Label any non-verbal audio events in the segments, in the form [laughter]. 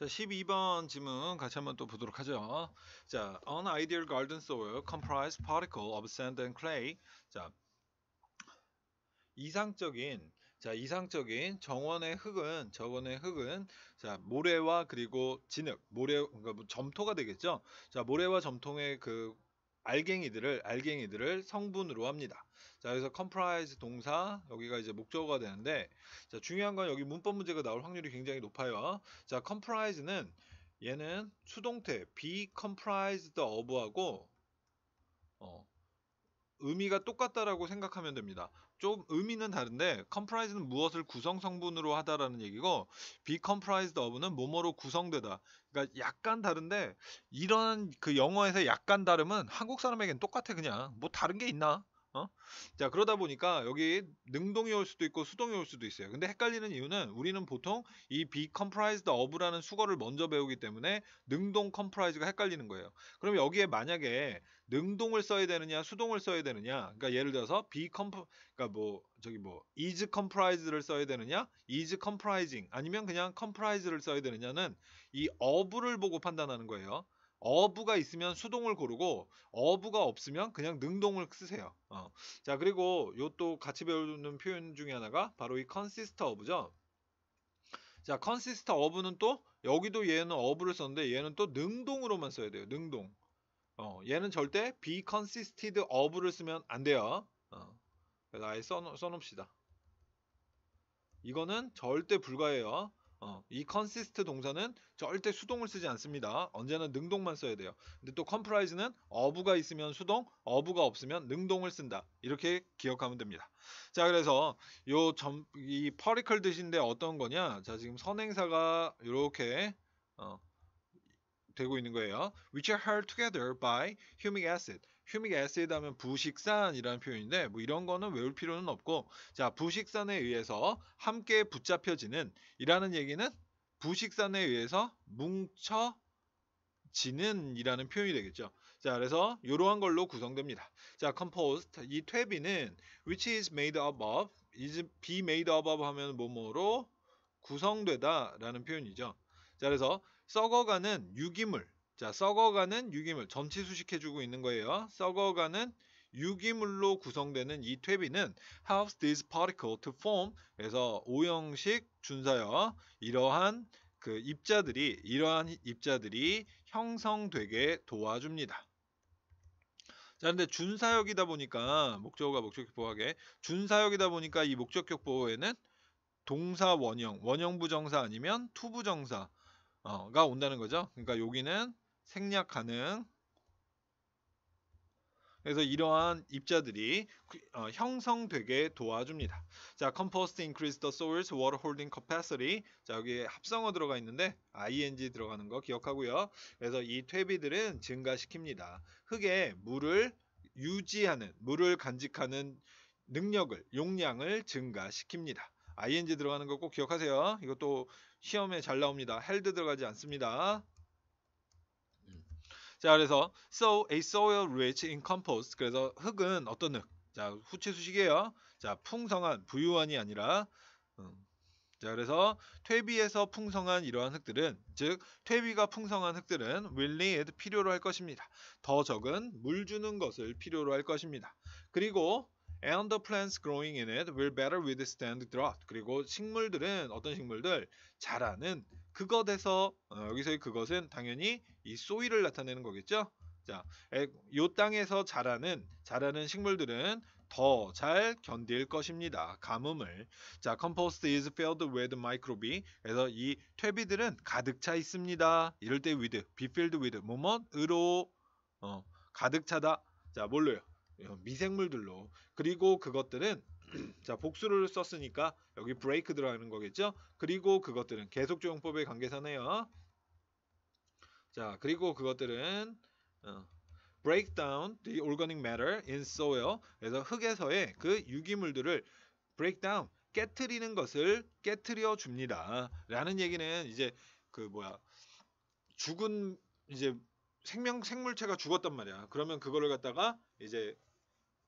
자, 12번 지문 같이 한번 또 보도록 하죠. 자, on ideal garden soil comprised particle of sand and clay. 자, 이상적인 자 이상적인 정원의 흙은 정원의 흙은 자 모래와 그리고 진흙 모래 그러니까 뭐 점토가 되겠죠 자 모래와 점통의 그 알갱이들을 알갱이들을 성분으로 합니다. 자, 여기서 comprise 동사 여기가 이제 목적어가 되는데 자, 중요한 건 여기 문법 문제가 나올 확률이 굉장히 높아요. 자, comprise는 얘는 수동태 be comprised of하고 어, 의미가 똑같다라고 생각하면 됩니다. 좀 의미는 다른데 comprise는 무엇을 구성 성분으로 하다라는 얘기고 be comprised of는 뭐뭐로 구성되다. 그러니까 약간 다른데 이런 그 영어에서 약간 다름은 한국 사람에겐 똑같아 그냥 뭐 다른 게 있나? 어? 자, 그러다 보니까 여기 능동이 올 수도 있고 수동이 올 수도 있어요. 근데 헷갈리는 이유는 우리는 보통 이 be comprised of라는 수거를 먼저 배우기 때문에 능동 comprise가 헷갈리는 거예요. 그럼 여기에 만약에 능동을 써야 되느냐, 수동을 써야 되느냐, 그러니까 예를 들어서 be comp, 그러니까 뭐, 저기 뭐, is comprised를 써야 되느냐, is comprising, 아니면 그냥 comprised를 써야 되느냐는 이 of를 보고 판단하는 거예요. 어부가 있으면 수동을 고르고 어부가 없으면 그냥 능동을 쓰세요. 어. 자 그리고 요 또 같이 배우는 표현 중에 하나가 바로 이 컨시스터 어부죠. 자 컨시스터 어부는 또 여기도 얘는 어부를 썼는데 얘는 또 능동으로만 써야 돼요. 능동. 어, 얘는 절대 be consisted of를 쓰면 안 돼요. 어. 그래서 아예 써 써놓읍시다. 이거는 절대 불가해요. 어, 이 consist 동사는 절대 수동을 쓰지 않습니다. 언제나 능동만 써야 돼요. 근데 또 comprise는 어부가 있으면 수동, 어부가 없으면 능동을 쓴다. 이렇게 기억하면 됩니다. 자, 그래서 요점이 particle 대신데 어떤 거냐? 자, 지금 선행사가 이렇게 어, 되고 있는 거예요. Which are held together by humic acid. 휴믹 에세이드 하면 부식산이라는 표현인데 뭐 이런 거는 외울 필요는 없고 자 부식산에 의해서 함께 붙잡혀지는 이라는 얘기는 부식산에 의해서 뭉쳐 지는 이라는 표현이 되겠죠. 자, 그래서 이러한 걸로 구성됩니다. 자, composed 이 퇴비는 which is made up of is be made up of 하면 뭐뭐로 구성되다라는 표현이죠. 자, 그래서 썩어가는 유기물 자, 썩어가는 유기물, 전체 수식해주고 있는 거예요. 썩어가는 유기물로 구성되는 이 퇴비는 helps this particle to form 그서 오형식 준사여 이러한 그 입자들이 이러한 입자들이 형성되게 도와줍니다. 자, 근데 준사역이다 보니까 목적어가 목적격보하게 호 준사역이다 보니까 이 목적격보호에는 동사 원형, 원형 부정사 아니면 투부정사가 온다는 거죠. 그러니까 여기는 생략 가능 그래서 이러한 입자들이 그, 어, 형성되게 도와줍니다. 자, compost increase the soil's water holding capacity. 자, 여기 합성어 들어가 있는데 ing 들어가는 거 기억하고요. 그래서 이 퇴비들은 증가시킵니다. 흙에 물을 유지하는, 물을 간직하는 능력을, 용량을 증가시킵니다. ing 들어가는 거 꼭 기억하세요. 이것도 시험에 잘 나옵니다. 헬드 들어가지 않습니다. 자, 그래서 so a soil rich in compost. 그래서 흙은 어떤 흙? 자, 후치수식이에요. 자, 풍성한, 부유한이 아니라 음. 자, 그래서 퇴비에서 풍성한 이러한 흙들은 즉 퇴비가 풍성한 흙들은 will need 필요로 할 것입니다. 더 적은 물 주는 것을 필요로 할 것입니다. 그리고 And the plants growing in it will better withstand drought. 그리고 식물들은 어떤 식물들 자라는 그것에서 어, 여기서의 그것은 당연히 이 소위를 나타내는 거겠죠. 자, 이 땅에서 자라는 자라는 식물들은 더 잘 견딜 것입니다. 가뭄을. 자, compost is filled with microbe. 그래서 이 퇴비들은 가득 차 있습니다. 이럴 때 with, be filled with, 뭐뭐으로 어, 가득 차다. 자, 뭘로요? 미생물들로 그리고 그것들은 [clears throat] 자 복수를 썼으니까 여기 브레이크 들어가는 거겠죠 그리고 그것들은 계속조용법의 관계사네요 자 그리고 그것들은 어, break down the organic matter in soil 그래서 흙에서의 그 유기물들을 break down 깨트리는 것을 깨트려 줍니다 라는 얘기는 이제 그 뭐야 죽은 이제 생명 생물체가 죽었단 말이야 그러면 그거를 갖다가 이제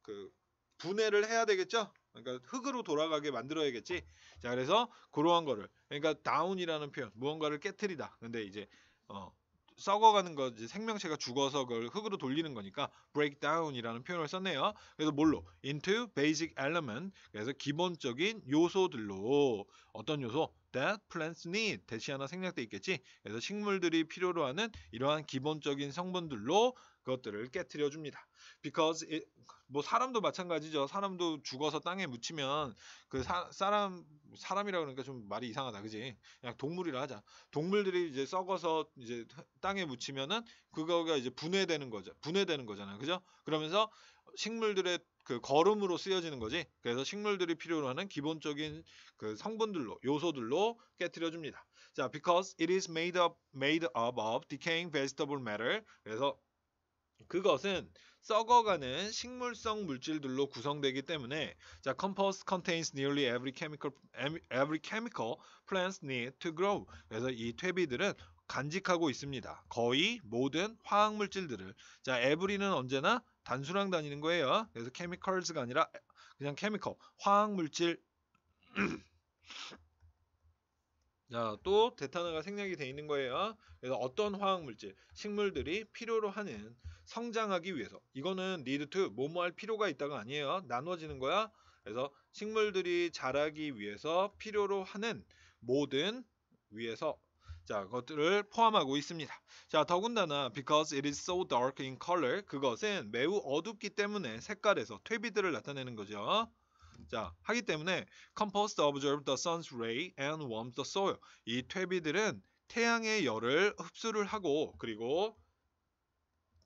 그 분해를 해야 되겠죠? 그러니까 흙으로 돌아가게 만들어야겠지. 자, 그래서 그러한 거를 그러니까 다운이라는 표현, 무언가를 깨뜨리다. 근데 이제 어, 썩어가는 거지 생명체가 죽어서 그걸 흙으로 돌리는 거니까 break down이라는 표현을 썼네요. 그래서 뭘로? into basic element. 그래서 기본적인 요소들로 어떤 요소? that plants need 대시 하나 생략돼 있겠지. 그래서 식물들이 필요로 하는 이러한 기본적인 성분들로 그것들을 깨뜨려 줍니다. Because it, 뭐 사람도 마찬가지죠. 사람도 죽어서 땅에 묻히면 그 사, 사람 사람이라 그러니까 좀 말이 이상하다, 그지? 그냥 동물이라 하자. 동물들이 이제 썩어서 이제 땅에 묻히면은 그거가 이제 분해되는 거죠. 분해되는 거잖아요, 그죠? 그러면서 식물들의 그 걸음으로 쓰여지는 거지. 그래서 식물들이 필요로 하는 기본적인 그 성분들로 요소들로 깨뜨려 줍니다. 자, because it is made up made up of decaying vegetable matter. 그래서 그것은 썩어가는 식물성 물질들로 구성되기 때문에 자 compost contains nearly every chemical every chemical plants need to grow. 그래서 이 퇴비들은 간직하고 있습니다. 거의 모든 화학 물질들을 자 every는 언제나 단순한 다니는 거예요. 그래서 chemicals가 아니라 그냥 chemical, 화학물질. [clears throat] 자, 또 대탄화가 생략이 되어 있는 거예요. 그래서 어떤 화학물질, 식물들이 필요로 하는 성장하기 위해서 이거는 need to 뭐뭐할 필요가 있다가 아니에요. 나눠지는 거야. 그래서 식물들이 자라기 위해서 필요로 하는 모든 위에서 자, 것들을 포함하고 있습니다. 자, 더군다나 because it is so dark in color 그것은 매우 어둡기 때문에 색깔에서 퇴비들을 나타내는 거죠. 자, 하기 때문에 compost observe the sun's ray and warms the soil. 이 퇴비들은 태양의 열을 흡수를 하고 그리고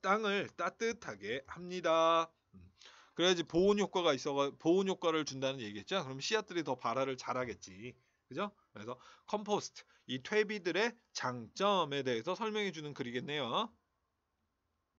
땅을 따뜻하게 합니다. 음. 그래야지 보온 효과가 있어 보온 효과를 준다는 얘기겠죠. 그럼 씨앗들이 더 발화를 잘하겠지. 그죠? 그래서 컴포스트 이 퇴비들의 장점에 대해서 설명해 주는 글이겠네요.